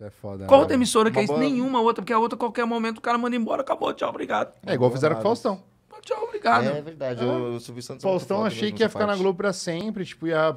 Isso é foda. Qual outra né? emissora que é isso? Boa... Nenhuma outra, porque a outra, qualquer momento, o cara manda embora, acabou, tchau, obrigado. É igual fizeram com o Faustão. Tchau, obrigado. É, verdade. É. O, o Silvio Santos. É Faustão achei que ia ficar parte. na Globo pra sempre, tipo, ia.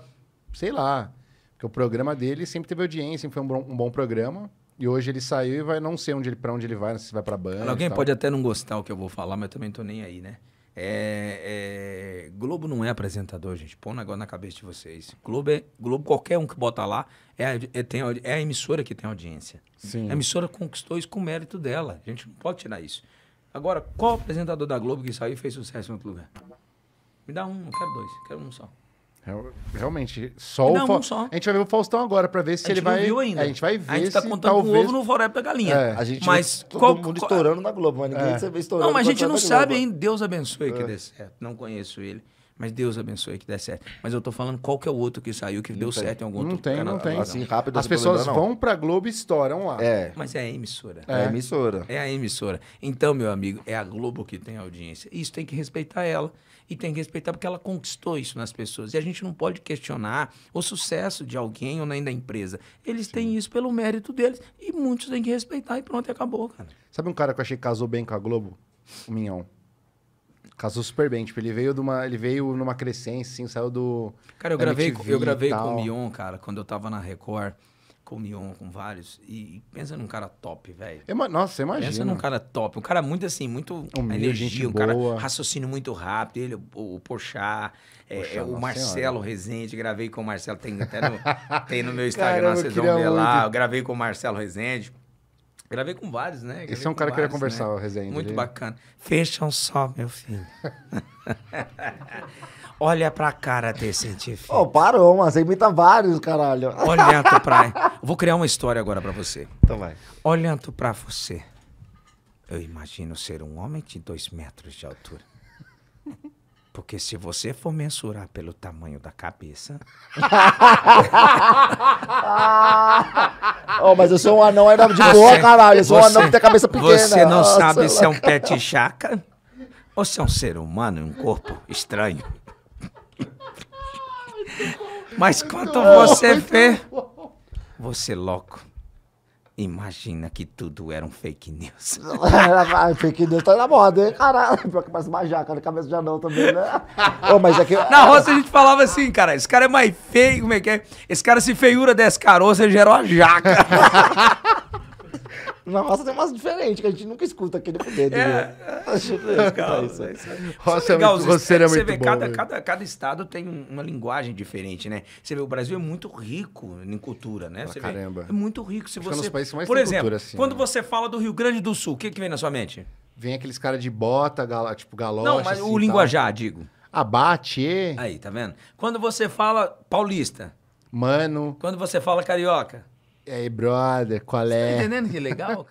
Sei lá. Porque o programa dele sempre teve audiência, sempre foi um bom, um bom programa. E hoje ele saiu e vai não sei onde ele, pra onde ele vai, se vai pra banda. Alguém pode até não gostar o que eu vou falar, mas eu também tô nem aí, né? É, é, Globo não é apresentador, gente. Põe um negócio na cabeça de vocês. Globo, é, Globo qualquer um que bota lá, é, é tem, é a emissora que tem audiência. Sim. A emissora conquistou isso com o mérito dela. A gente não pode tirar isso. Agora, qual apresentador da Globo que saiu e fez sucesso em outro lugar? Me dá um, não quero dois, quero um só. Realmente, só não, o Fa... só. A gente vai ver o Faustão agora para ver se ele vai. Viu ainda. a gente vai ver. A gente tá contando talvez... com o ovo no voré da galinha. É. A gente mas todo qual... mundo estourando na Globo, mas ninguém é. estourando. Não, mas a gente não sabe hein Deus abençoe que é. dê certo. Não conheço ele. Mas Deus abençoe que dê certo. Mas eu tô falando qual que é o outro que saiu que não deu tem. certo em algum não outro tem, canal. Não tem, assim, rápido, As pessoas lembrar, vão pra Globo e estouram lá. É. Mas é a emissora. É. é a emissora. É a emissora. Então, meu amigo, é a Globo que tem audiência. Isso tem que respeitar ela. E tem que respeitar porque ela conquistou isso nas pessoas. E a gente não pode questionar o sucesso de alguém ou nem da empresa. Eles Sim. têm isso pelo mérito deles e muitos têm que respeitar e pronto, acabou, cara. Sabe um cara que eu achei que casou bem com a Globo? O Minhão. Casou super bem. Tipo, ele veio de uma, ele veio numa crescente, assim, saiu do. Cara, eu gravei, MTV eu gravei com o Mion, cara, quando eu tava na Record, com o Mion, com vários. E, e pensa num cara top, velho. Nossa, você imagina. Pensa num cara top. Um cara muito assim, muito energia, um cara boa. raciocínio muito rápido. Ele, o, o é, é, o Marcelo senhora. Rezende, gravei com o Marcelo, tem até no, tem no meu Instagram, Caramba, vocês vão ver muito. lá. Eu gravei com o Marcelo Rezende. Gravei com vários, né? Gravei Esse é um cara que queria né? conversar, né? o resenha. Muito dele. bacana. Fecham só, meu filho. Olha pra cara desse científico. Ô, oh, parou, mas você imita vários, caralho. Olhando pra. Vou criar uma história agora pra você. Então vai. Olhando pra você, eu imagino ser um homem de dois metros de altura. Porque se você for mensurar pelo tamanho da cabeça. oh, mas eu sou um anão era de boa, caralho. Eu sou você, um anão que tem a cabeça pequena. Você não Nossa, sabe se é um pet chaca ou se é um ser humano em um corpo estranho. mas quanto você vê, você é louco Imagina que tudo era um fake news. Ah, fake news tá na moda, hein, caralho? Pior que parece uma jaca na cabeça já não, também, né? Ô, mas é que... Na roça a gente falava assim, cara, esse cara é mais feio, como é que é? Esse cara se feiura desse caroço, ele gerou a jaca. na roça tem umas diferentes que a gente nunca escuta aquele poder. É, né? é legal. Tá, isso, isso, é, né? é, é legal. muito, você é muito vê, bom. Cada, né? cada, cada estado tem uma linguagem diferente, né? Você vê, o Brasil é muito rico em cultura, né? Você caramba. Vê, é muito rico. Se é você, por exemplo, cultura, assim, quando né? você fala do Rio Grande do Sul, o que, que vem na sua mente? Vem aqueles caras de bota, galo, tipo galocha. Não, mas assim, o linguajar, tal. digo. Abate. Aí, tá vendo? Quando você fala paulista. Mano. Quando você fala carioca. E aí, brother, qual tá é? tá entendendo que legal, cara?